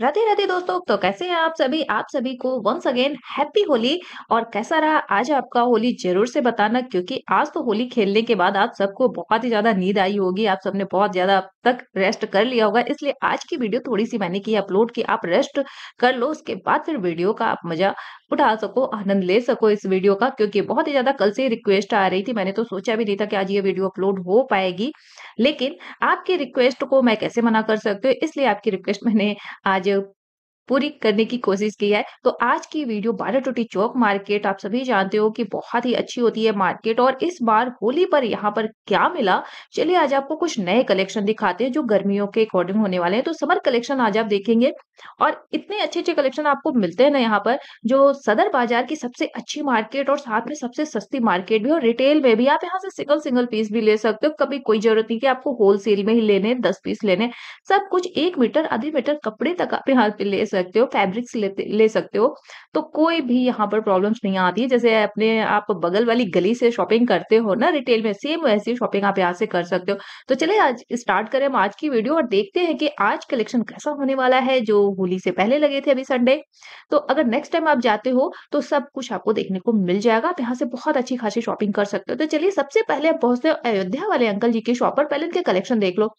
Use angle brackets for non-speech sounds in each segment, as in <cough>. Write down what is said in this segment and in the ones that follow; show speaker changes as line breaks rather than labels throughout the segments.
राधे राधे दोस्तों तो कैसे हैं आप सभी आप सभी को वंस अगेन हैप्पी होली और कैसा रहा आज आपका होली जरूर से बताना क्योंकि आज तो होली खेलने के बाद आप सबको बहुत ही ज्यादा नींद आई होगी आप सबने बहुत ज्यादा अब तक रेस्ट कर लिया होगा इसलिए आज की वीडियो थोड़ी सी मैंने की अपलोड की आप रेस्ट कर लो उसके बाद फिर वीडियो का आप मजा उठा सको आनंद ले सको इस वीडियो का क्योंकि बहुत ही ज्यादा कल से रिक्वेस्ट आ रही थी मैंने तो सोचा भी नहीं था कि आज ये वीडियो अपलोड हो पाएगी लेकिन आपकी रिक्वेस्ट को मैं कैसे मना कर सकती हूँ इसलिए आपकी रिक्वेस्ट मैंने आज do पूरी करने की कोशिश की है तो आज की वीडियो बारह टोटी चौक मार्केट आप सभी जानते हो कि बहुत ही अच्छी होती है मार्केट और इस बार होली पर यहाँ पर क्या मिला चलिए आज आपको कुछ नए कलेक्शन दिखाते हैं जो गर्मियों के अकॉर्डिंग होने वाले हैं तो समर कलेक्शन आज आप देखेंगे और इतने अच्छे अच्छे कलेक्शन आपको मिलते हैं ना यहाँ पर जो सदर बाजार की सबसे अच्छी मार्केट और साथ में सबसे सस्ती मार्केट भी और रिटेल में भी आप यहाँ से सिंगल सिंगल पीस भी ले सकते हो कभी कोई जरूरत नहीं कि आपको होलसेल में ही लेने दस पीस लेने सब कुछ एक मीटर आधे मीटर कपड़े तक आप यहाँ पे ले सकते सकते हो फैब्रिक्स ले, सकते हो तो कोई भी यहाँ पर प्रॉब्लम्स नहीं आती है जैसे अपने आप बगल वाली गली से शॉपिंग करते हो ना रिटेल में सेम वैसी शॉपिंग आप यहाँ से कर सकते हो तो चले आज स्टार्ट करें हम आज की वीडियो और देखते हैं कि आज कलेक्शन कैसा होने वाला है जो होली से पहले लगे थे अभी संडे तो अगर नेक्स्ट टाइम आप जाते हो तो सब कुछ आपको देखने को मिल जाएगा आप यहाँ से बहुत अच्छी खासी शॉपिंग कर सकते हो तो चलिए सबसे पहले आप पहुंचते हो अयोध्या वाले अंकल जी के शॉप पर पहले इनके कलेक्शन देख लो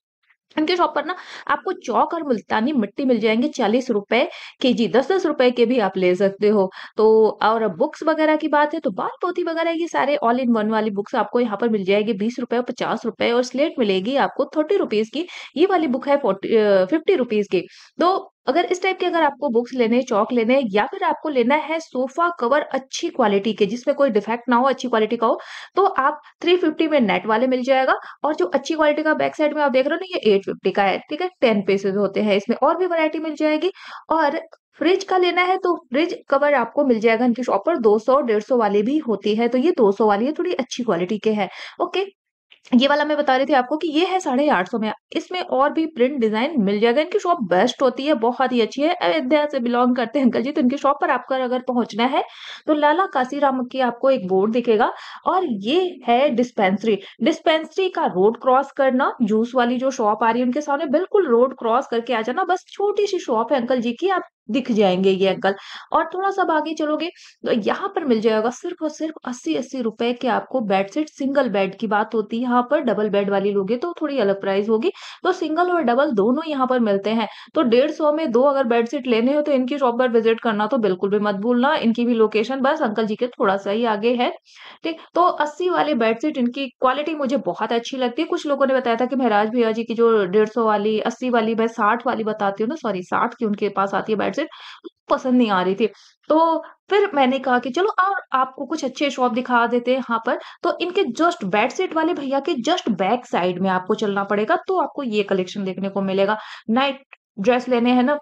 इनके शॉप पर ना आपको चौक और मुल्तानी मिट्टी मिल जाएंगे चालीस रुपए के जी दस दस रुपए के भी आप ले सकते हो तो और बुक्स वगैरह की बात है तो बाल पोथी वगैरह ये सारे ऑल इन वन वाली बुक्स आपको यहाँ पर मिल जाएगी बीस रुपए और पचास रुपए और स्लेट मिलेगी आपको थर्टी रुपीज की ये वाली बुक है फोर्टी फिफ्टी रुपीज की तो अगर इस टाइप के अगर आपको बुक्स लेने चौक लेने या फिर आपको लेना है सोफा कवर अच्छी क्वालिटी के जिसमें कोई डिफेक्ट ना हो अच्छी क्वालिटी का हो तो आप 350 में नेट वाले मिल जाएगा और जो अच्छी क्वालिटी का बैक साइड में आप देख रहे हो ना ये 850 का है ठीक है टेन पीसेज होते हैं इसमें और भी वरायटी मिल जाएगी और फ्रिज का लेना है तो फ्रिज कवर आपको मिल जाएगा इनकी शॉप पर 200 150 वाली भी होती है तो ये 200 वाली है थोड़ी अच्छी क्वालिटी के है ओके ये वाला मैं बता रही थी आपको कि ये है साढ़े आठ सौ में इसमें और भी प्रिंट डिजाइन मिल जाएगा इनकी शॉप बेस्ट होती है बहुत ही अच्छी है अयोध्या से बिलोंग करते हैं अंकल जी तो इनकी शॉप पर आपका अगर पहुंचना है तो लाला काशीराम की आपको एक बोर्ड दिखेगा और ये है डिस्पेंसरी डिस्पेंसरी का रोड क्रॉस करना जूस वाली जो शॉप आ रही है उनके सामने बिल्कुल रोड क्रॉस करके आ जाना बस छोटी सी शॉप है अंकल जी की आप दिख जाएंगे ये अंकल और थोड़ा सा आगे चलोगे तो यहाँ पर मिल जाएगा सिर्फ और सिर्फ अस्सी अस्सी रुपए के आपको बेड सेट सिंगल बेड की बात होती है यहाँ पर डबल बेड वाली लोगे तो थोड़ी अलग प्राइस होगी तो सिंगल और डबल दोनों यहाँ पर मिलते हैं तो डेढ़ सौ में दो अगर बेड सेट लेने हो तो इनकी शॉप पर विजिट करना तो बिल्कुल भी मत भूलना इनकी भी लोकेशन बस अंकल जी के थोड़ा सा ही आगे है ठीक तो अस्सी वाले बेड सेट इनकी क्वालिटी मुझे बहुत अच्छी लगती है कुछ लोगों ने बताया था कि महराज भैया जी की जो डेढ़ सौ वाली अस्सी वाली मैं साठ वाली बताती हूँ ना सॉरी साठ की उनके पास आती है बेड बजट पसंद नहीं आ रही थी तो फिर मैंने कहा कि चलो और आपको कुछ अच्छे शॉप दिखा देते हैं यहाँ पर तो इनके जस्ट बेड सेट वाले भैया के जस्ट बैक साइड में आपको चलना पड़ेगा तो आपको ये कलेक्शन देखने को मिलेगा नाइट ड्रेस लेने हैं ना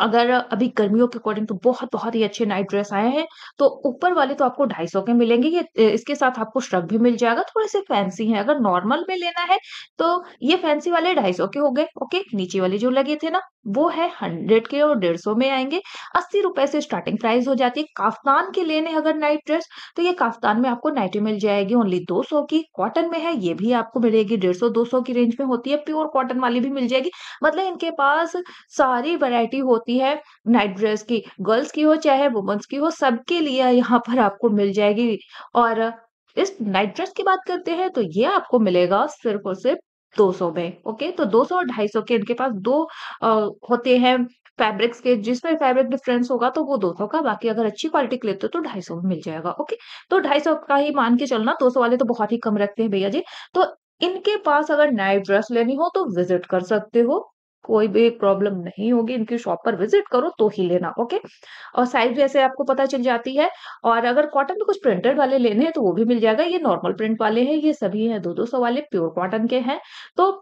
अगर अभी गर्मियों के अकॉर्डिंग तो बहुत बहुत ही अच्छे नाइट ड्रेस आए हैं तो ऊपर वाले तो आपको ढाई सौ के मिलेंगे ये इसके साथ आपको श्रग भी मिल जाएगा थोड़े से फैंसी हैं अगर नॉर्मल में लेना है तो ये फैंसी वाले ढाई सौ के हो गए ओके नीचे वाले जो लगे थे ना वो है हंड्रेड के और डेढ़ सौ में आएंगे अस्सी रुपए से स्टार्टिंग प्राइस हो जाती है काफ्तान के लेने अगर नाइट ड्रेस तो ये काफ्तान में आपको नाइटी मिल जाएगी ओनली दो सौ की कॉटन में है ये भी आपको मिलेगी डेढ़ सौ दो सौ की रेंज में होती है प्योर कॉटन वाली भी मिल जाएगी मतलब इनके पास सारी वैरायटी होती होती है नाइट ड्रेस की गर्ल्स की हो चाहे वुमेन्स की हो सबके लिए यहाँ पर आपको मिल जाएगी और इस नाइट ड्रेस की बात करते हैं तो ये आपको मिलेगा सिर्फ और सिर्फ 200 में ओके तो 200 और 250 के इनके पास दो आ, होते हैं फैब्रिक्स के जिसमें फैब्रिक डिफरेंस होगा तो वो 200 का बाकी अगर अच्छी क्वालिटी के लेते हो तो 250 में मिल जाएगा ओके तो 250 का ही मान के चलना 200 वाले तो बहुत ही कम रखते हैं भैया जी तो इनके पास अगर नाइट ड्रेस लेनी हो तो विजिट कर सकते हो कोई भी प्रॉब्लम नहीं होगी इनकी शॉप पर विजिट करो तो ही लेना ओके और साइज भी ऐसे आपको पता चल जाती है और अगर कॉटन में कुछ प्रिंटेड वाले लेने हैं तो वो भी मिल जाएगा ये नॉर्मल प्रिंट वाले हैं ये सभी हैं दो दो सौ वाले प्योर कॉटन के हैं तो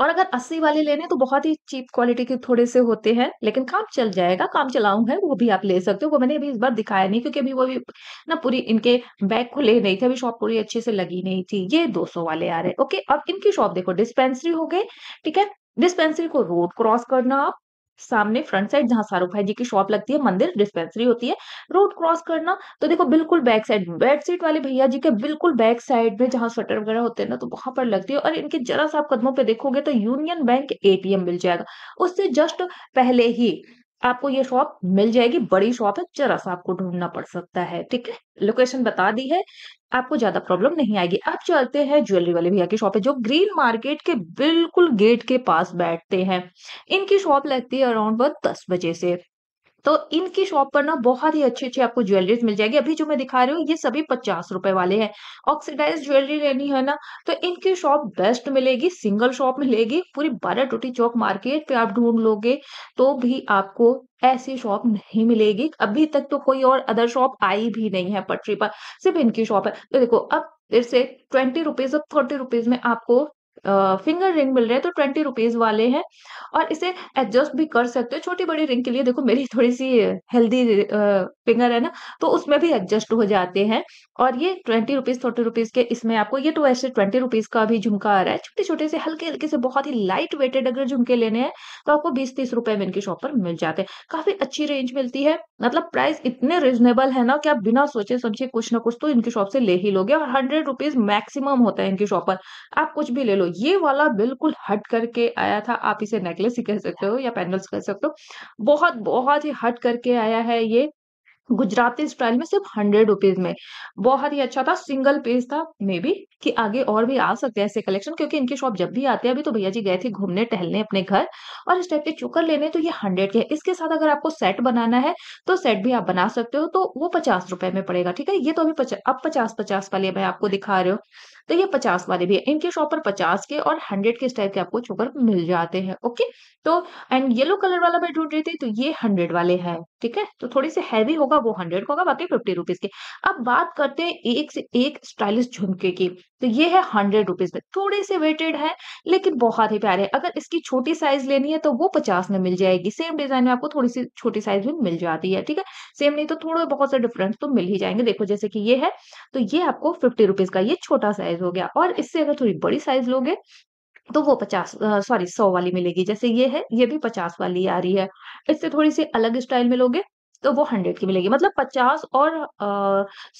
और अगर अस्सी वाले लेने तो बहुत ही चीप क्वालिटी के थोड़े से होते हैं लेकिन काम चल जाएगा काम चलाऊ है वो भी आप ले सकते हो वो मैंने अभी इस बार दिखाया नहीं क्योंकि अभी वो भी ना पूरी इनके बैग खुले नहीं थे अभी शॉप पूरी अच्छे से लगी नहीं थी ये 200 वाले आ रहे ओके अब इनकी शॉप देखो डिस्पेंसरी हो गई ठीक है डिस्पेंसरी को रोड क्रॉस करना आप सामने फ्रंट साइड जहां शाहरुख भाई जी की शॉप लगती है मंदिर डिस्पेंसरी होती है रोड क्रॉस करना तो देखो बिल्कुल बैक साइड बेड सीट वाले भैया जी के बिल्कुल बैक साइड में जहां स्वेटर वगैरह होते हैं ना तो वहां पर लगती है और इनके जरा सा आप कदमों पे देखोगे तो यूनियन बैंक एटीएम मिल जाएगा उससे जस्ट पहले ही आपको ये शॉप मिल जाएगी बड़ी शॉप है जरा सा आपको ढूंढना पड़ सकता है ठीक है लोकेशन बता दी है आपको ज्यादा प्रॉब्लम नहीं आएगी अब चलते हैं ज्वेलरी वाले भैया की शॉप है जो ग्रीन मार्केट के बिल्कुल गेट के पास बैठते हैं इनकी शॉप लगती है अराउंड वह दस बजे से तो इनकी शॉप पर ना बहुत ही अच्छी अच्छी आपको ज्वेलरीज मिल जाएगी अभी जो मैं दिखा रही हूँ ये सभी पचास रुपए वाले हैं ऑक्सीडाइज ज्वेलरी लेनी है ना तो इनकी शॉप बेस्ट मिलेगी सिंगल शॉप मिलेगी पूरी बारह टोटी चौक मार्केट पे आप ढूंढ लोगे तो भी आपको ऐसी शॉप नहीं मिलेगी अभी तक तो कोई और अदर शॉप आई भी नहीं है पटरी पर सिर्फ इनकी शॉप है तो देखो अब फिर से ट्वेंटी रुपीज और थर्टी रुपीज में आपको फिंगर रिंग मिल रहे हैं तो ट्वेंटी रुपीज़ वाले हैं और इसे एडजस्ट भी कर सकते हो छोटी बड़ी रिंग के लिए देखो मेरी थोड़ी सी हेल्दी फिंगर है ना तो उसमें भी एडजस्ट हो जाते हैं और ये ट्वेंटी रुपीज़ थर्टी रुपीज़ के इसमें आपको ये तो ऐसे ट्वेंटी रुपीज़ का भी झुमका आ रहा है छोटे छोटे से हल्के हल्के से बहुत ही लाइट वेटेड अगर झुमके लेने हैं तो आपको बीस तीस रुपए में इनकी शॉप पर मिल जाते हैं काफ़ी अच्छी रेंज मिलती है मतलब प्राइस इतने रिजनेबल है ना कि आप बिना सोचे समझे कुछ ना कुछ तो इनकी शॉप से ले ही लोगे और हंड्रेड रुपीज़ मैक्सिमम होता है इनकी शॉप पर आप कुछ भी ले लो ये वाला बिल्कुल हट करके आया था आप इसे नेकलेस ही कह सकते हो या पेंडल्स कह सकते हो बहुत बहुत ही हट करके आया है ये गुजराती स्टाइल में सिर्फ हंड्रेड रुपीज में बहुत ही अच्छा था सिंगल पीस था मे बी कि आगे और भी आ सकते हैं ऐसे कलेक्शन क्योंकि इनकी शॉप जब भी आते हैं अभी तो भैया जी गए थे घूमने टहलने अपने घर और इस टाइप के चोकर लेने तो ये हंड्रेड के है इसके साथ अगर आपको सेट बनाना है तो सेट भी आप बना सकते हो तो वो पचास रुपए में पड़ेगा ठीक है ये तो अभी अब पचास पचास वाले मैं आपको दिखा रही हूँ तो ये पचास वाले भी है इनके शॉप पर पचास के और हंड्रेड के इस टाइप के आपको चोकर मिल जाते हैं ओके तो एंड येलो कलर वाला मैं ढूंढ रही थी तो ये हंड्रेड वाले है ठीक है तो थोड़ी से हैवी होगा वो हंड्रेड का होगा बाकी फिफ्टी रुपीज के अब बात करते हैं एक से एक स्टाइलिश झुमके की तो ये है हंड्रेड रुपीज में थोड़े से वेटेड है लेकिन बहुत ही प्यारे अगर इसकी छोटी साइज लेनी है तो वो पचास में मिल जाएगी सेम डिजाइन में आपको थोड़ी सी छोटी साइज भी मिल जाती है ठीक है सेम नहीं तो थोड़े बहुत से डिफरेंस तो मिल ही जाएंगे देखो जैसे कि ये है तो ये आपको फिफ्टी रुपीज का ये छोटा साइज हो गया और इससे अगर थोड़ी बड़ी साइज लोगे तो वो पचास सॉरी सौ वाली मिलेगी जैसे ये है ये भी पचास वाली आ रही है इससे थोड़ी सी अलग स्टाइल में लोगे तो वो हंड्रेड की मिलेगी मतलब पचास और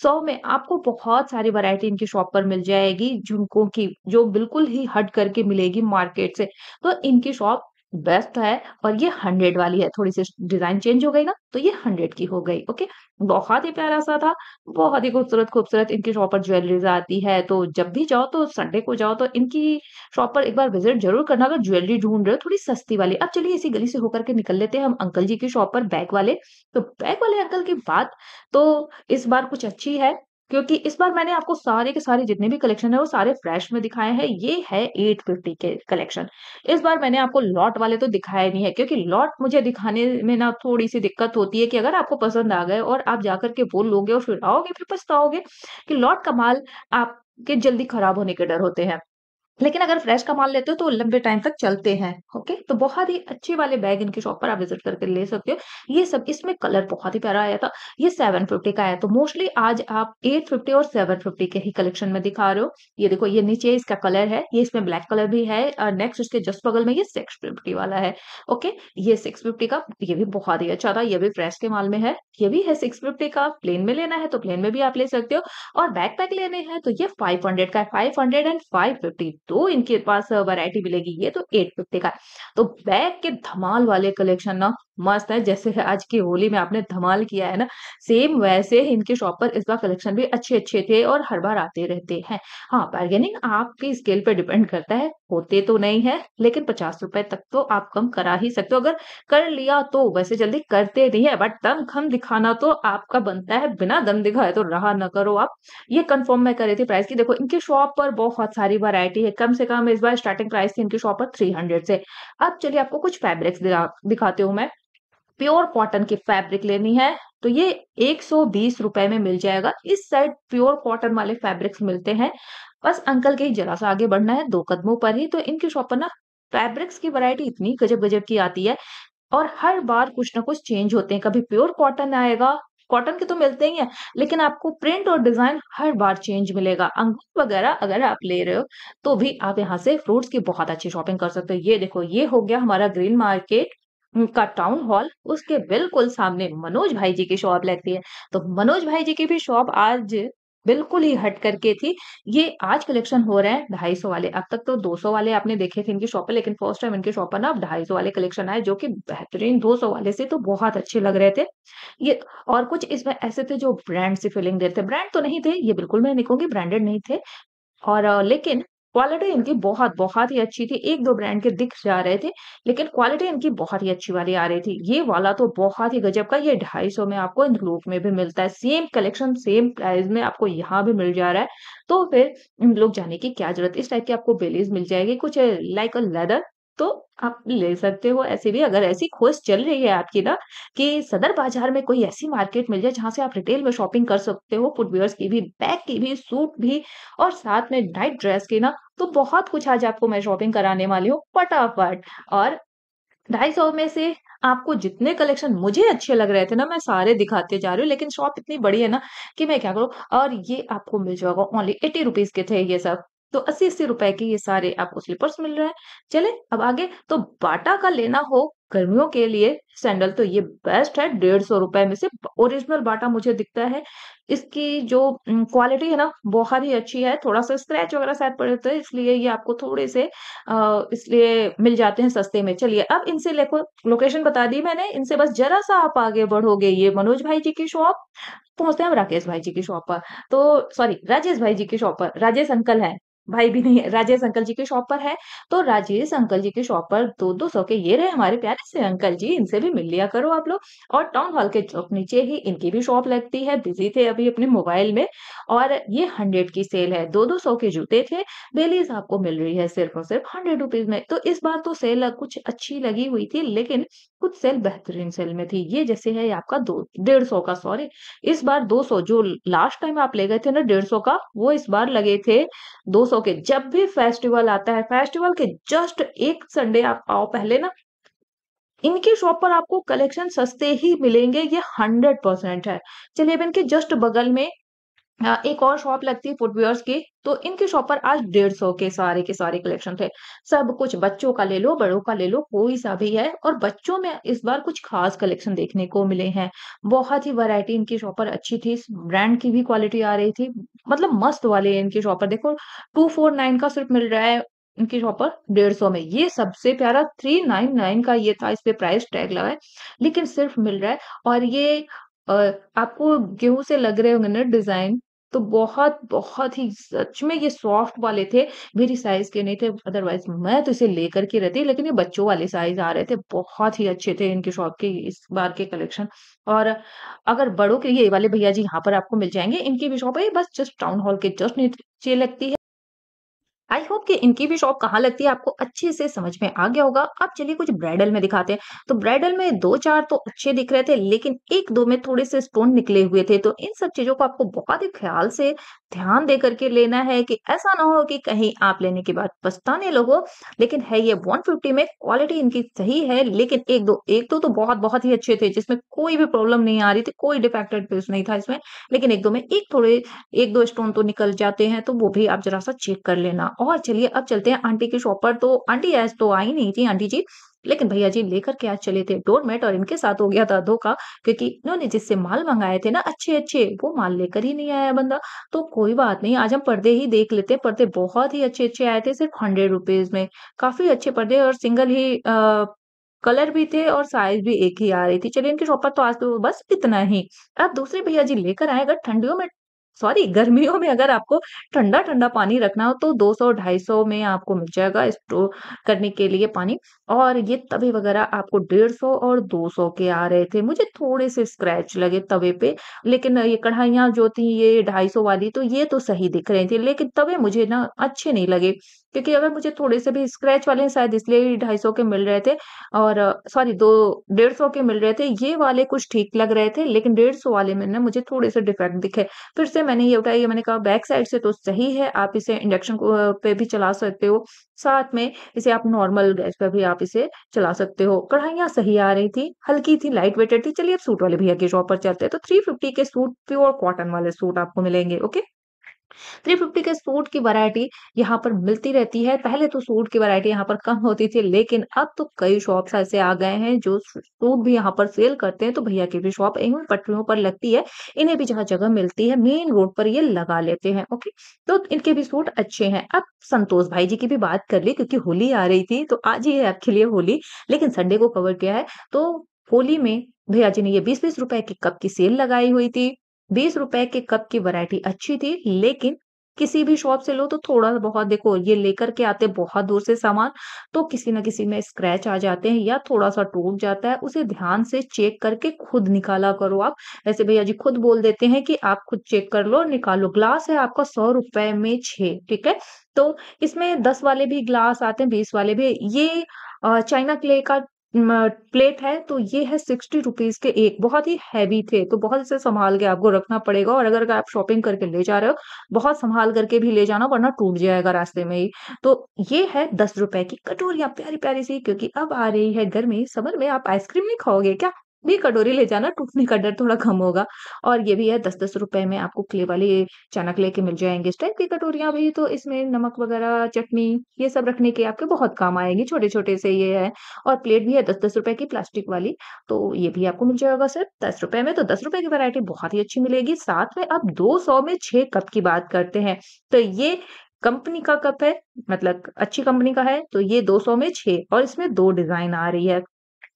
सौ में आपको बहुत सारी वैरायटी इनकी शॉप पर मिल जाएगी झुमकों की जो बिल्कुल ही हट करके मिलेगी मार्केट से तो इनकी शॉप बेस्ट है और ये हंड्रेड वाली है थोड़ी सी डिजाइन चेंज हो गई ना तो ये हंड्रेड की हो गई ओके बहुत ही प्यारा सा था बहुत ही खूबसूरत खूबसूरत इनकी शॉप पर ज्वेलरीज आती है तो जब भी जाओ तो संडे को जाओ तो इनकी शॉप पर एक बार विजिट जरूर करना अगर ज्वेलरी ढूंढ रहे हो थोड़ी सस्ती वाली अब चलिए इसी गली से होकर के निकल लेते हैं हम अंकल जी की शॉप पर बैग वाले तो बैग वाले अंकल की बात तो इस बार कुछ अच्छी है क्योंकि इस बार मैंने आपको सारे के सारे जितने भी कलेक्शन है वो सारे फ्रेश में दिखाए हैं ये है 850 के कलेक्शन इस बार मैंने आपको लॉट वाले तो दिखाए नहीं है क्योंकि लॉट मुझे दिखाने में ना थोड़ी सी दिक्कत होती है कि अगर आपको पसंद आ गए और आप जाकर के बोल लोगे और फिर आओगे फिर पछताओगे कि लॉट का माल आपके जल्दी खराब होने के डर होते हैं लेकिन अगर फ्रेश का माल लेते हो तो लंबे टाइम तक चलते हैं ओके तो बहुत ही अच्छे वाले बैग इनकी शॉप पर आप विजिट करके ले सकते हो ये सब इसमें कलर बहुत ही प्यारा आया था ये सेवन फिफ्टी का आया तो मोस्टली आज आप एट फिफ्टी और सेवन फिफ्टी के ही कलेक्शन में दिखा रहे हो ये देखो ये नीचे इसका कलर है ये इसमें ब्लैक कलर भी है और नेक्स्ट इसके जस्ट बगल में ये सिक्स फिफ्टी वाला है ओके ये सिक्स फिफ्टी का ये भी बहुत ही अच्छा था ये भी फ्रेश के माल में है ये भी है सिक्स फिफ्टी का प्लेन में लेना है तो प्लेन में भी आप ले सकते हो और पैक लेने हैं तो ये फाइव हंड्रेड का है five hundred and five fifty तो इनके पास वैरायटी मिलेगी ये तो एट फिफ्टी का तो बैग के धमाल वाले कलेक्शन ना मस्त है जैसे आज की होली में आपने धमाल किया है ना सेम वैसे इनके शॉप पर इस बार कलेक्शन भी अच्छे अच्छे थे और हर बार आते रहते हैं हाँ बार्गेनिंग आपके स्केल पर डिपेंड करता है होते तो नहीं है लेकिन पचास रुपए तक तो आप कम करा ही सकते हो अगर कर लिया तो वैसे जल्दी करते नहीं है बट दम खम दिखाना तो आपका बनता है बिना दम दिखाए तो रहा ना करो आप ये कन्फर्म मैं कर रही थी प्राइस की देखो इनके शॉप पर बहुत सारी वरायटी है कम से कम इस बार स्टार्टिंग प्राइस थी इनके शॉप पर थ्री हंड्रेड से अब चलिए आपको कुछ फैब्रिक्स दिखाते हूँ मैं प्योर कॉटन की फैब्रिक लेनी है तो ये एक सौ बीस रुपए में मिल जाएगा इस साइड प्योर कॉटन वाले फैब्रिक्स मिलते हैं बस अंकल के ही जरा सा आगे बढ़ना है दो कदमों पर ही तो इनकी शॉप पर ना फैब्रिक्स की वैरायटी इतनी गजब गजब की आती है और हर बार कुछ ना कुछ चेंज होते हैं कभी प्योर कॉटन आएगा कॉटन के तो मिलते ही हैं लेकिन आपको प्रिंट और डिजाइन हर बार चेंज मिलेगा अंगूर वगैरह अगर आप ले रहे हो तो भी आप यहाँ से फ्रूट्स की बहुत अच्छी शॉपिंग कर सकते हो ये देखो ये हो गया हमारा ग्रीन मार्केट का टाउन हॉल उसके बिल्कुल सामने मनोज भाई जी की शॉप लगती है तो मनोज भाई जी की भी शॉप आज बिल्कुल ही हट करके थी ये आज कलेक्शन हो रहे हैं ढाई सौ वाले अब तक तो दो सौ वाले आपने देखे थे इनकी शॉप पर लेकिन फर्स्ट टाइम इनके शॉप पर ना अब ढाई सौ वाले कलेक्शन आए जो कि बेहतरीन दो सौ वाले से तो बहुत अच्छे लग रहे थे ये और कुछ इसमें ऐसे थे जो ब्रांड से फीलिंग दे रहे थे ब्रांड तो नहीं थे ये बिल्कुल मैं नहीं ब्रांडेड नहीं थे और लेकिन क्वालिटी इनकी बहुत बहुत ही अच्छी थी एक दो ब्रांड के दिख जा रहे थे लेकिन क्वालिटी इनकी बहुत ही अच्छी वाली आ रही थी ये वाला तो बहुत ही गजब का ये ढाई सौ में आपको इंक्लूड में भी मिलता है सेम कलेक्शन सेम प्राइस में आपको यहाँ भी मिल जा रहा है तो फिर इन लोग जाने की क्या जरूरत इस टाइप की आपको बेलीज मिल जाएगी कुछ लाइक अ लेदर तो आप ले सकते हो ऐसे भी अगर ऐसी खोज चल रही है आपकी ना कि सदर बाजार में कोई ऐसी मार्केट मिल जाए जहां से आप रिटेल में शॉपिंग कर सकते हो फुटवेयर्स की भी बैग की भी सूट भी और साथ में नाइट ड्रेस की ना तो बहुत कुछ आज आपको मैं शॉपिंग कराने वाली हूँ फटाफट और ढाई सौ में से आपको जितने कलेक्शन मुझे अच्छे लग रहे थे ना मैं सारे दिखाते जा रही हूँ लेकिन शॉप इतनी बड़ी है ना कि मैं क्या करूँ और ये आपको मिल जाएगा ओनली एटी रुपीज के थे ये सब तो अस्सी अस्सी रुपए के ये सारे आपको स्लीपर्स मिल रहे हैं चले अब आगे तो बाटा का लेना हो गर्मियों के लिए सैंडल तो ये बेस्ट है डेढ़ सौ रुपए में से ओरिजिनल बाटा मुझे दिखता है इसकी जो क्वालिटी है ना बहुत ही अच्छी है थोड़ा सा स्क्रैच वगैरह शायद पड़ जाता तो है इसलिए ये आपको थोड़े से इसलिए मिल जाते हैं सस्ते में चलिए अब इनसे लेको लोकेशन बता दी मैंने इनसे बस जरा सा आप आगे बढ़ोगे ये मनोज भाई जी की शॉप पहुंचते हैं हम राकेश भाई जी की शॉप पर तो सॉरी राजेश भाई जी की शॉप पर राजेश अंकल है भाई भी नहीं है राजेश अंकल जी के शॉप पर है तो राजेश अंकल जी के शॉप पर दो दो सौ के ये रहे हमारे प्यारे से अंकल जी इनसे भी मिल लिया करो आप लोग और टाउन हॉल के चौक नीचे ही इनकी भी शॉप लगती है बिजी थे अभी अपने मोबाइल में और ये हंड्रेड की सेल है दो दो सौ के जूते थे बेलीज आपको मिल रही है सिर्फ और सिर्फ हंड्रेड रुपीज में तो इस बार तो सेल कुछ अच्छी लगी हुई थी लेकिन कुछ सेल बेहतरीन सेल में थी ये जैसे है आपका दो डेढ़ सौ का सॉरी इस बार दो सौ जो लास्ट टाइम आप ले गए थे ना डेढ़ सौ का वो इस बार लगे थे दो सौ के जब भी फेस्टिवल आता है फेस्टिवल के जस्ट एक संडे आप आओ पहले ना इनकी शॉप पर आपको कलेक्शन सस्ते ही मिलेंगे ये हंड्रेड परसेंट है चलिए अब इनके जस्ट बगल में हाँ, एक और शॉप लगती है फुटवेयर्स की तो इनके शॉप पर आज डेढ़ सौ के सारे के सारे कलेक्शन थे सब कुछ बच्चों का ले लो बड़ों का ले लो कोई सा भी है और बच्चों में इस बार कुछ खास कलेक्शन देखने को मिले हैं बहुत ही वैरायटी इनकी शॉप पर अच्छी थी ब्रांड की भी क्वालिटी आ रही थी मतलब मस्त वाले इनके शॉप पर देखो टू फोर नाइन का सिर्फ मिल रहा है इनकी शॉप पर डेढ़ सौ में ये सबसे प्यारा थ्री नाइन नाइन का ये था इस पे प्राइस टैग लगा है लेकिन सिर्फ मिल रहा है और ये आपको गेहूं से लग रहे होंगे ना डिजाइन तो बहुत बहुत ही सच में ये सॉफ्ट वाले थे मेरी साइज के नहीं थे अदरवाइज मैं तो इसे लेकर के रहती लेकिन ये बच्चों वाले साइज आ रहे थे बहुत ही अच्छे थे इनके शॉप के इस बार के कलेक्शन और अगर बड़ों के ये वाले भैया जी यहाँ पर आपको मिल जाएंगे इनकी भी शॉप है बस जस्ट टाउन हॉल के जस्ट नीचे लगती है आई होप कि इनकी भी शॉप कहाँ लगती है आपको अच्छे से समझ में आ गया होगा अब चलिए कुछ ब्राइडल में दिखाते हैं तो ब्राइडल में दो चार तो अच्छे दिख रहे थे लेकिन एक दो में थोड़े से स्टोन निकले हुए थे तो इन सब चीजों को आपको बहुत ही ख्याल से ध्यान दे करके लेना है कि ऐसा ना हो कि कहीं आप लेने के बाद पछताने लगो लेकिन है ये वन में क्वालिटी इनकी सही है लेकिन एक दो एक दो तो बहुत बहुत ही अच्छे थे जिसमें कोई भी प्रॉब्लम नहीं आ रही थी कोई डिफेक्टेड पीस नहीं था इसमें लेकिन एक दो में एक थोड़े एक दो स्टोन तो निकल जाते हैं तो वो भी आप जरा सा चेक कर लेना और चलिए अब चलते हैं आंटी की शॉप पर तो आंटी आज तो आई नहीं थी आंटी जी लेकिन भैया जी लेकर के आज चले थे डोरमेट और इनके साथ हो गया था धोखा क्योंकि इन्होंने जिससे माल मंगाए थे ना अच्छे अच्छे वो माल लेकर ही नहीं आया बंदा तो कोई बात नहीं आज हम पर्दे ही देख लेते हैं पर्दे बहुत ही अच्छे अच्छे आए थे सिर्फ हंड्रेड रुपीज में काफी अच्छे पर्दे और सिंगल ही आ, कलर भी थे और साइज भी एक ही आ रही थी चलिए इनकी शॉप पर तो आज तो बस इतना ही अब दूसरे भैया जी लेकर आए अगर ठंडियों में सॉरी गर्मियों में अगर आपको ठंडा ठंडा पानी रखना हो तो 200 250 में आपको मिल जाएगा स्टोर करने के लिए पानी और ये तवे वगैरह आपको 150 और 200 के आ रहे थे मुझे थोड़े से स्क्रैच लगे तवे पे लेकिन ये कढ़ाइयाँ जो थी ये 250 वाली तो ये तो सही दिख रही थी लेकिन तवे मुझे ना अच्छे नहीं लगे क्योंकि अगर मुझे थोड़े से भी स्क्रैच वाले शायद इसलिए ढाई सौ के मिल रहे थे और सॉरी दो डेढ़ सौ के मिल रहे थे ये वाले कुछ ठीक लग रहे थे लेकिन डेढ़ सौ वाले में ना मुझे थोड़े से डिफेक्ट दिखे फिर से मैंने ये उठाई मैंने कहा बैक साइड से तो सही है आप इसे इंडक्शन पे भी चला सकते हो साथ में इसे आप नॉर्मल गैस पर भी आप इसे चला सकते हो कढ़ाइयाँ सही आ रही थी हल्की थी लाइट वेटेड थी चलिए अब सूट वाले भैया के शॉप पर चलते हैं तो थ्री फिफ्टी के सूट प्योर कॉटन वाले सूट आपको मिलेंगे ओके थ्री फिफ्टी के सूट की वैरायटी यहाँ पर मिलती रहती है पहले तो सूट की वैरायटी यहाँ पर कम होती थी लेकिन अब तो कई शॉप्स ऐसे आ गए हैं जो सूट भी यहाँ पर सेल करते हैं तो भैया की भी शॉप इन पटरियों पर लगती है इन्हें भी जहाँ जगह मिलती है मेन रोड पर ये लगा लेते हैं ओके तो इनके भी सूट अच्छे हैं अब संतोष भाई जी की भी बात कर ली क्योंकि होली आ रही थी तो आज ही है आपके लिए होली लेकिन संडे को कवर किया है तो होली में भैया जी ने ये बीस बीस रुपए की कप की सेल लगाई हुई थी बीस रुपए के कप की वैरायटी अच्छी थी लेकिन किसी भी शॉप से लो तो थोड़ा बहुत देखो ये लेकर के आते बहुत दूर से सामान तो किसी ना किसी में स्क्रैच आ जाते हैं या थोड़ा सा टूट जाता है उसे ध्यान से चेक करके खुद निकाला करो आप ऐसे भैया जी खुद बोल देते हैं कि आप खुद चेक कर लो निकालो ग्लास है आपका सौ रुपए में छ ठीक है तो इसमें दस वाले भी ग्लास आते हैं बीस वाले भी ये चाइना क्ले का प्लेट है तो ये है सिक्सटी रुपीज के एक बहुत ही हैवी थे तो बहुत इसे संभाल के आपको रखना पड़ेगा और अगर आप शॉपिंग करके ले जा रहे हो बहुत संभाल करके भी ले जाना वरना टूट जाएगा रास्ते में ही तो ये है दस रुपए की कटोरिया प्यारी प्यारी सी क्योंकि अब आ रही है गर्मी समर में आप आइसक्रीम नहीं खाओगे क्या भी कटोरी ले जाना टूटने का डर थोड़ा कम होगा और ये भी है दस दस रुपए में आपको क्ले वाली चनक लेके मिल जाएंगे इस टाइप की कटोरियां भी तो इसमें नमक वगैरह चटनी ये सब रखने के आपके बहुत काम आएगी छोटे छोटे से ये है और प्लेट भी है दस दस रुपए की प्लास्टिक वाली तो ये भी आपको मिल जाएगा सिर्फ दस रुपए में तो दस रुपए की वरायटी बहुत ही अच्छी मिलेगी साथ में आप दो सौ में छह कप की बात करते हैं तो ये कंपनी का कप है मतलब अच्छी कंपनी का है तो ये 200 में छह और इसमें दो डिजाइन आ रही है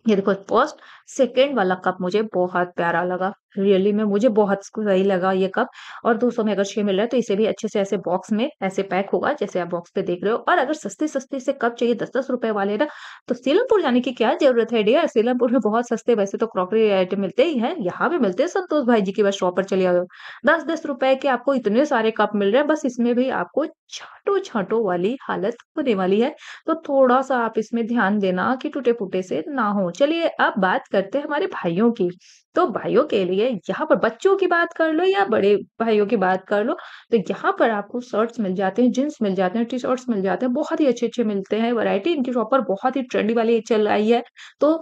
ये देखो फर्स्ट सेकेंड वाला कप मुझे बहुत प्यारा लगा रियली में मुझे बहुत सही लगा ये कप और दो में अगर छह मिल रहा है तो इसे भी अच्छे से ऐसे बॉक्स में ऐसे पैक होगा जैसे आप बॉक्स पे देख रहे हो और अगर सस्ते सस्ते से कप चाहिए दस दस रुपए वाले ना तो सीलमपुर जाने की क्या जरूरत है डेयर सीलमपुर में बहुत सस्ते वैसे तो क्रॉकरी आइटम मिलते ही है यहाँ भी मिलते हैं संतोष भाई जी की बस शॉप पर चले आओ दस दस रुपए के आपको इतने सारे कप मिल रहे हैं बस इसमें भी आपको छाटो छाटो वाली हालत होने वाली है तो थोड़ा सा आप इसमें ध्यान देना की टूटे फूटे से ना हो चलिए अब बात करते हैं हमारे भाइयों की तो भाइयों के लिए रही यहाँ पर बच्चों की बात कर लो या बड़े भाइयों की बात कर लो तो यहाँ पर आपको शर्ट्स मिल जाते हैं जींस मिल जाते हैं टी शर्ट्स मिल जाते हैं बहुत ही अच्छे अच्छे मिलते हैं वैरायटी इनकी शॉप पर बहुत ही ट्रेंडी वाली चल रही है तो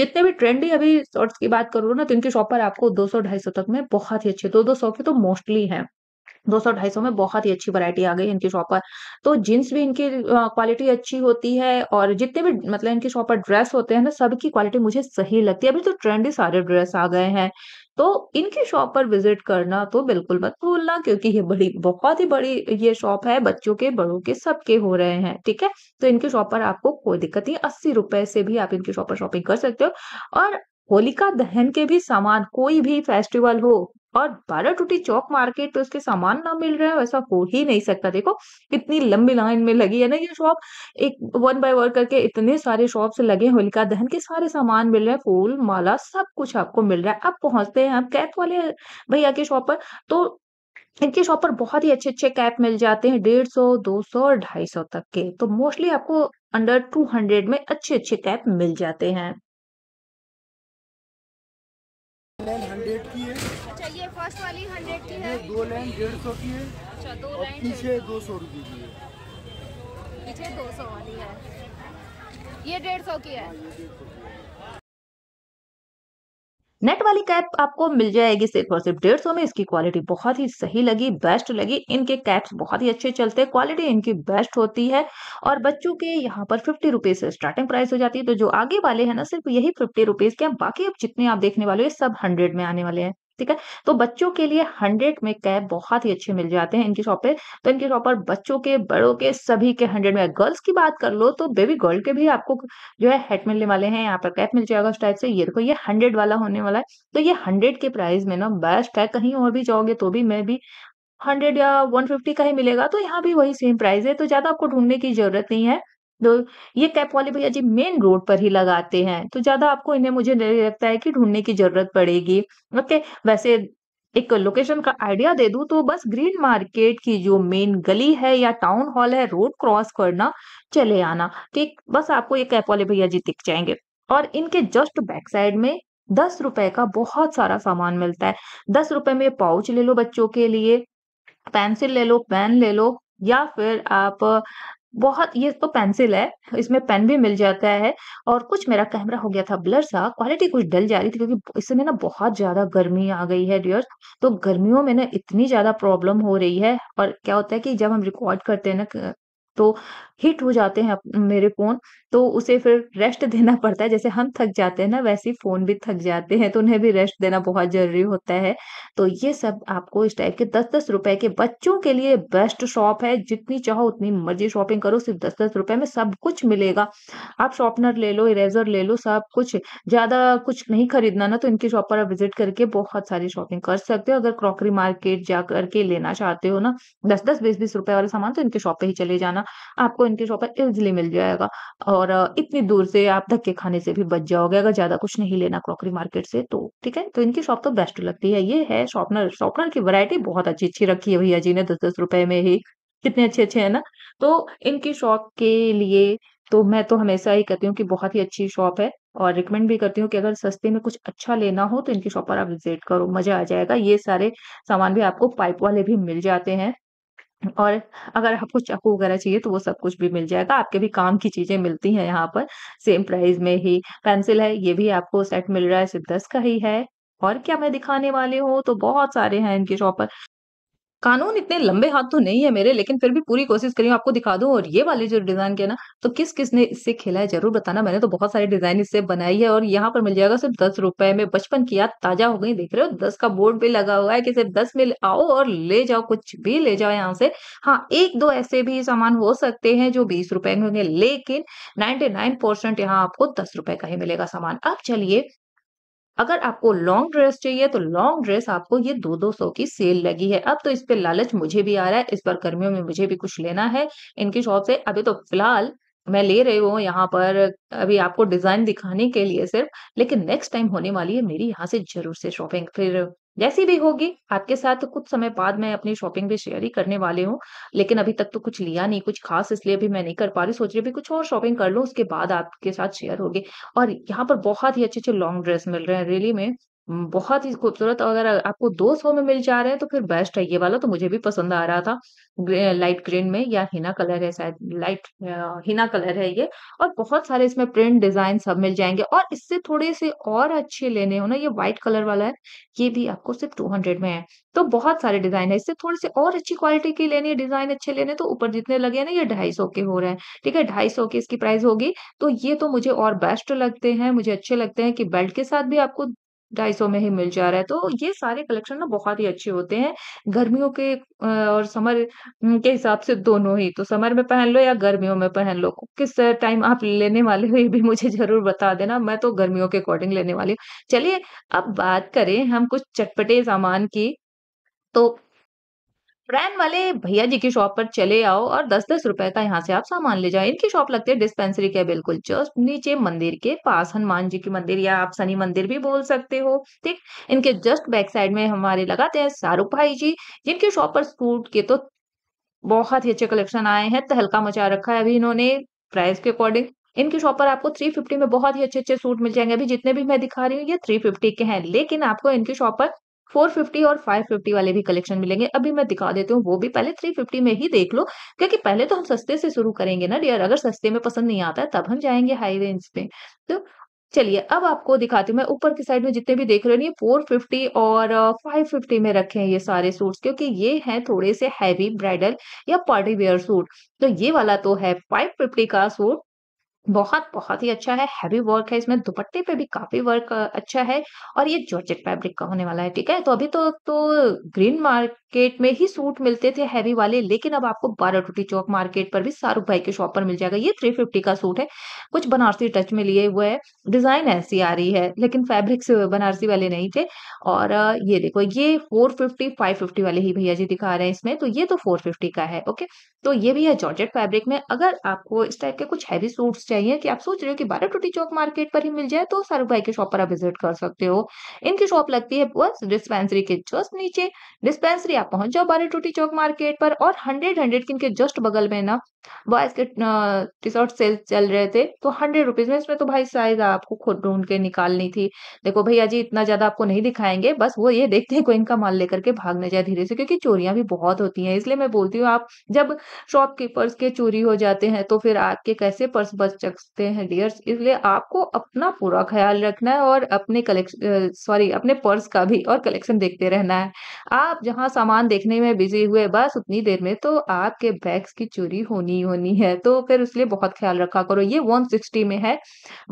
जितने भी ट्रेंडी अभी शॉर्ट्स की बात करो ना तो इनकी शॉप पर आपको 200 सौ तक में बहुत ही अच्छे दो तो दो सौ के तो मोस्टली हैं दो सौ ढाई सौ में बहुत ही अच्छी वैरायटी आ गई इनकी शॉप पर तो जींस भी इनकी क्वालिटी अच्छी होती है और जितने भी मतलब इनकी शॉप पर ड्रेस होते हैं ना सबकी क्वालिटी मुझे सही लगती है अभी तो ट्रेंडी सारे ड्रेस आ गए हैं तो इनकी शॉप पर विजिट करना तो बिल्कुल मत भूलना क्योंकि ये बड़ी बहुत ही बड़ी ये शॉप है बच्चों के बड़ों के सबके हो रहे हैं ठीक है तो इनके शॉप पर आपको कोई दिक्कत नहीं अस्सी रुपए से भी आप इनकी शॉप पर शॉपिंग कर सकते हो और होलिका दहन के भी सामान कोई भी फेस्टिवल हो और बारह टूटी चौक मार्केट पे उसके सामान ना मिल रहा है वैसा हो ही नहीं सकता देखो कितनी लंबी लाइन में लगी है ना ये शॉप एक वन बाय वन करके इतने सारे शॉप से लगे होलिका दहन के सारे सामान मिल रहे हैं फूल माला सब कुछ आपको मिल रहा है अब पहुंचते हैं आप कैप वाले भैया के शॉप पर तो इनके शॉप पर बहुत ही अच्छे अच्छे कैप मिल जाते हैं डेढ़ सौ दो सौ और ढाई सौ तक के तो मोस्टली आपको अंडर टू हंड्रेड में अच्छे अच्छे कैप मिल जाते हैं लास्ट वाली हंड्रेड की है दो लाइन डेढ़ सौ की है अच्छा दो लाइन पीछे दो सौ रुपए की है पीछे दो सौ वाली है हाँ, ये डेढ़ सौ की है नेट वाली कैप आपको मिल जाएगी सिर्फ और सिर्फ डेढ़ सौ में इसकी क्वालिटी बहुत ही सही लगी बेस्ट लगी इनके कैप्स बहुत ही अच्छे चलते हैं क्वालिटी इनकी बेस्ट होती है और बच्चों के यहाँ पर फिफ्टी रुपीज से स्टार्टिंग प्राइस हो जाती है तो जो आगे वाले हैं ना सिर्फ यही फिफ्टी रुपीज के बाकी अब जितने आप देखने वाले हो सब हंड्रेड में आने वाले हैं ठीक है तो बच्चों के लिए हंड्रेड में कैप बहुत ही अच्छे मिल जाते हैं इनकी शॉप पे तो इनके शॉप पर बच्चों के बड़ों के सभी के हंड्रेड में गर्ल्स की बात कर लो तो बेबी गर्ल के भी आपको जो है हेट मिलने वाले हैं यहाँ पर कैप मिल जाएगा उस टाइप से ये देखो ये हंड्रेड वाला होने वाला है तो ये हंड्रेड के प्राइस में ना बेस्ट है कहीं और भी जाओगे तो भी मैं भी हंड्रेड या वन फिफ्टी का ही मिलेगा तो यहाँ भी वही सेम प्राइस है तो ज्यादा आपको ढूंढने की जरूरत नहीं है ये कैप वाले भैया जी मेन रोड पर ही लगाते हैं तो ज्यादा आपको इन्हें मुझे नहीं लगता है कि ढूंढने की जरूरत पड़ेगी ओके वैसे एक लोकेशन का आइडिया दे दूं तो बस ग्रीन मार्केट की जो मेन गली है या टाउन हॉल है रोड क्रॉस करना चले आना ठीक बस आपको ये कैप वाले भैया जी दिख जाएंगे और इनके जस्ट बैक साइड में दस रुपए का बहुत सारा सामान मिलता है दस रुपए में पाउच ले लो बच्चों के लिए पेंसिल ले लो पेन ले लो या फिर आप बहुत ये तो पेंसिल है इसमें पेन भी मिल जाता है और कुछ मेरा कैमरा हो गया था ब्लर सा क्वालिटी कुछ डल जा रही थी क्योंकि इस समय ना बहुत ज्यादा गर्मी आ गई है डियर तो गर्मियों में ना इतनी ज्यादा प्रॉब्लम हो रही है और क्या होता है कि जब हम रिकॉर्ड करते हैं ना तो हिट हो जाते हैं मेरे फोन तो उसे फिर रेस्ट देना पड़ता है जैसे हम थक जाते हैं ना वैसे ही फोन भी थक जाते हैं तो उन्हें भी रेस्ट देना बहुत जरूरी होता है तो ये सब आपको इस टाइप के दस दस रुपए के बच्चों के लिए बेस्ट शॉप है जितनी चाहो उतनी मर्जी शॉपिंग करो सिर्फ दस दस रुपए में सब कुछ मिलेगा आप शॉर्पनर ले लो इरेजर ले लो सब कुछ ज्यादा कुछ नहीं खरीदना ना तो इनकी शॉप पर आप विजिट करके बहुत सारी शॉपिंग कर सकते हो अगर क्रॉकरी मार्केट जा करके लेना चाहते हो ना दस दस बीस बीस रुपए वाले सामान तो इनके शॉप पे ही चले जाना आपको इनके शॉप पर इजिली मिल जाएगा और इतनी दूर से आप धक्के खाने से भी बच जाओगे अगर ज्यादा कुछ नहीं लेना क्रॉकरी मार्केट से तो ठीक है तो इनकी शॉप तो बेस्ट लगती है ये है शॉपनर शॉपनर की वरायटी बहुत अच्छी अच्छी रखी है भैया जी ने दस दस रुपए में ही कितने अच्छे अच्छे है ना तो इनकी शॉप के लिए तो मैं तो हमेशा ही कहती हूँ कि बहुत ही अच्छी शॉप है और रिकमेंड भी करती हूँ कि अगर सस्ते में कुछ अच्छा लेना हो तो इनकी शॉप पर आप विजिट करो मजा आ जाएगा ये सारे सामान भी आपको पाइप वाले भी मिल जाते हैं और अगर आपको चाकू वगैरह चाहिए तो वो सब कुछ भी मिल जाएगा आपके भी काम की चीजें मिलती हैं यहाँ पर सेम प्राइस में ही पेंसिल है ये भी आपको सेट मिल रहा है सिर्फ दस का ही है और क्या मैं दिखाने वाली हूँ तो बहुत सारे हैं इनके शॉप पर कानून इतने लंबे हाथ तो नहीं है मेरे लेकिन फिर भी पूरी कोशिश करी आपको दिखा दूं और ये वाले जो डिजाइन के ना तो किस किस ने इससे खेला है जरूर बताना मैंने तो बहुत सारे डिजाइन इससे बनाई है और यहाँ पर मिल जाएगा सिर्फ दस रुपए में बचपन की याद ताजा हो गई देख रहे हो दस का बोर्ड भी लगा हुआ है कि सिर्फ दस में आओ और ले जाओ कुछ भी ले जाओ यहाँ से हाँ एक दो ऐसे भी सामान हो सकते हैं जो बीस रुपए में होंगे लेकिन नाइनटी नाइन परसेंट यहाँ आपको दस रुपए का ही मिलेगा सामान अब चलिए अगर आपको लॉन्ग ड्रेस चाहिए तो लॉन्ग ड्रेस आपको ये दो दो सौ की सेल लगी है अब तो इस पे लालच मुझे भी आ रहा है इस पर गर्मियों में मुझे भी कुछ लेना है इनकी शॉप से अभी तो फिलहाल मैं ले रही हूँ यहाँ पर अभी आपको डिजाइन दिखाने के लिए सिर्फ लेकिन नेक्स्ट टाइम होने वाली है मेरी यहाँ से जरूर से शॉपिंग फिर जैसी भी होगी आपके साथ कुछ समय बाद मैं अपनी शॉपिंग भी शेयर ही करने वाले हूँ लेकिन अभी तक तो कुछ लिया नहीं कुछ खास इसलिए भी मैं नहीं कर पा रही सोच रही भी कुछ और शॉपिंग कर लूँ उसके बाद आपके साथ शेयर होगी और यहाँ पर बहुत ही अच्छे अच्छे लॉन्ग ड्रेस मिल रहे हैं रेली में बहुत ही खूबसूरत अगर आपको दो सौ में मिल जा रहे हैं तो फिर बेस्ट है ये वाला तो मुझे भी पसंद आ रहा था लाइट ग्रीन में या हिना कलर है शायद लाइट हिना कलर है ये और बहुत सारे इसमें प्रिंट डिजाइन सब मिल जाएंगे और इससे थोड़े से और अच्छे लेने हो ना ये व्हाइट कलर वाला है ये भी आपको सिर्फ टू हंड्रेड में है तो बहुत सारे डिजाइन है इससे थोड़े से और अच्छी क्वालिटी के लेने डिजाइन अच्छे लेने तो ऊपर जितने लगे ना ये ढाई सौ के हो रहे हैं ठीक है ढाई सौ इसकी प्राइस होगी तो ये तो मुझे और बेस्ट लगते हैं मुझे अच्छे लगते हैं कि बेल्ट के साथ भी आपको ढाई सौ में ही मिल जा रहा है तो ये सारे कलेक्शन ना बहुत ही अच्छे होते हैं गर्मियों के और समर के हिसाब से दोनों ही तो समर में पहन लो या गर्मियों में पहन लो किस टाइम आप लेने वाले हो ये भी मुझे जरूर बता देना मैं तो गर्मियों के अकॉर्डिंग लेने वाली हूँ चलिए अब बात करें हम कुछ चटपटे सामान की तो ब्रांड वाले भैया जी की शॉप पर चले आओ और दस दस रुपए का यहाँ से आप सामान ले जाओ इनकी शॉप लगती है डिस्पेंसरी के बिल्कुल जस्ट नीचे मंदिर के पास हनुमान जी की मंदिर या आप सनी मंदिर भी बोल सकते हो ठीक इनके जस्ट बैक साइड में हमारे लगाते हैं शाहरुख भाई जी जिनकी शॉप पर सूट के तो बहुत ही अच्छे कलेक्शन आए हैं तहलका मचा रखा है अभी इन्होंने प्राइस के अकॉर्डिंग इनकी शॉप पर आपको 350 में बहुत ही अच्छे अच्छे सूट मिल जाएंगे अभी जितने भी मैं दिखा रही हूँ ये 350 के हैं लेकिन आपको इनकी शॉप पर 450 और 550 वाले भी कलेक्शन मिलेंगे अभी मैं दिखा देती हूँ वो भी पहले 350 में ही देख लो क्योंकि पहले तो हम सस्ते से शुरू करेंगे ना डियर अगर सस्ते में पसंद नहीं आता है तब हम जाएंगे हाई रेंज पे तो चलिए अब आपको दिखाती हूँ मैं ऊपर की साइड में जितने भी देख रहे हो ये 450 और 550 में रखे हैं ये सारे सूट्स क्योंकि ये हैं थोड़े से हैवी ब्राइडल या पार्टी वेयर सूट तो ये वाला तो है 550 का सूट बहुत बहुत ही अच्छा है हैवी वर्क है इसमें दुपट्टे पे भी काफी वर्क अच्छा है और ये जॉर्जेट फैब्रिक का होने वाला है ठीक है तो अभी तो तो ग्रीन मार्केट में ही सूट मिलते थे हैवी वाले लेकिन अब आपको बारह टूटी चौक मार्केट पर भी शाहरुख भाई के शॉप पर मिल जाएगा ये थ्री फिफ्टी का सूट है कुछ बनारसी टच में लिए हुए है डिजाइन ऐसी आ रही है लेकिन फैब्रिक्स बनारसी वाले नहीं थे और ये देखो ये फोर फिफ्टी फाइव फिफ्टी वाले ही भैया जी दिखा रहे हैं इसमें तो ये तो फोर फिफ्टी का है ओके तो ये भी है जॉर्जेट फैब्रिक में अगर आपको इस टाइप के कुछ हैवी सूट चाहिए कि आप सोच रहे हो कि बारह टूटी चौक मार्केट पर ही मिल जाए तो शाहरुख भाई के शॉप पर आप विजिट कर सकते हो इनकी शॉप लगती है बस डिस्पेंसरी के जस्ट नीचे डिस्पेंसरी आप पहुंच जाओ बारह टूटी चौक मार्केट पर और हंड्रेड हंड्रेड के इनके जस्ट बगल में ना बॉयज के टी शर्ट सेल चल रहे थे तो हंड्रेड रुपीज में इसमें तो भाई साइज आपको खुद ढूंढ के निकालनी थी देखो भैया जी इतना ज्यादा आपको नहीं दिखाएंगे बस वो ये देखते हैं कोई इनका माल लेकर के भागने जाए धीरे से क्योंकि चोरियां भी बहुत होती हैं इसलिए मैं बोलती हूँ आप जब शॉपकीपर्स के चोरी हो जाते हैं तो फिर आपके कैसे पर्स बच सकते हैं डियर्स इसलिए आपको अपना पूरा ख्याल रखना है और अपने कलेक्शन सॉरी अपने पर्स का भी और कलेक्शन देखते रहना है आप जहाँ सामान देखने में बिजी हुए बस उतनी देर में तो आपके बैग्स की चोरी होनी होनी होनी है तो फिर इसलिए बहुत ख्याल रखा करो ये 160 में है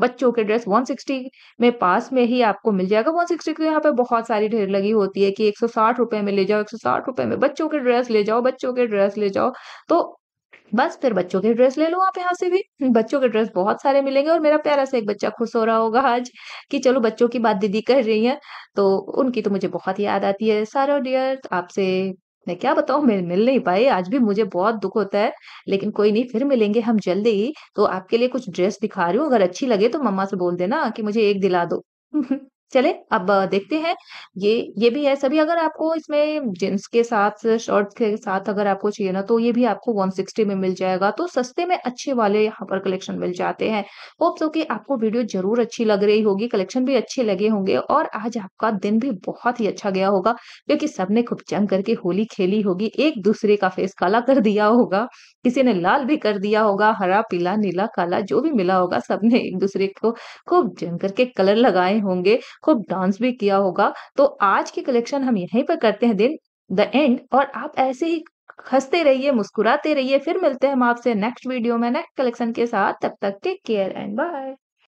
बच्चों के ड्रेस 160 में पास में ही आपको मिल जाएगा 160 सिक्सटी के यहाँ पे बहुत सारी ढेर लगी होती है कि एक रुपए में ले जाओ एक रुपए में बच्चों के ड्रेस ले जाओ बच्चों के ड्रेस ले जाओ तो बस फिर बच्चों के ड्रेस ले लो आप यहाँ से भी बच्चों के ड्रेस बहुत सारे मिलेंगे और मेरा प्यारा से एक बच्चा खुश हो रहा होगा आज कि चलो बच्चों की बात दीदी कर रही है तो उनकी तो मुझे बहुत याद आती है सारो डियर आपसे मैं क्या बताऊ मिल मिल नहीं पाई आज भी मुझे बहुत दुख होता है लेकिन कोई नहीं फिर मिलेंगे हम जल्दी ही तो आपके लिए कुछ ड्रेस दिखा रही हूँ अगर अच्छी लगे तो मम्मा से बोल देना कि मुझे एक दिला दो <laughs> चले अब देखते हैं ये ये भी है सभी अगर आपको इसमें जींस के साथ शर्ट के साथ अगर आपको चाहिए ना तो ये भी आपको 160 में मिल जाएगा तो सस्ते में अच्छे वाले यहाँ पर कलेक्शन मिल जाते हैं होप सो कि आपको वीडियो जरूर अच्छी लग रही होगी कलेक्शन भी अच्छे लगे होंगे और आज आपका दिन भी बहुत ही अच्छा गया होगा क्योंकि सबने खूब जंग करके होली खेली होगी एक दूसरे का फेस काला कर दिया होगा किसी ने लाल भी कर दिया होगा हरा पीला नीला काला जो भी मिला होगा सबने एक दूसरे को खूब जंग करके कलर लगाए होंगे खूब डांस भी किया होगा तो आज की कलेक्शन हम यहीं पर करते हैं दिन द एंड और आप ऐसे ही हंसते रहिए मुस्कुराते रहिए फिर मिलते हैं हम आपसे नेक्स्ट वीडियो में नेक्स्ट कलेक्शन के साथ तब तक टेक केयर एंड बाय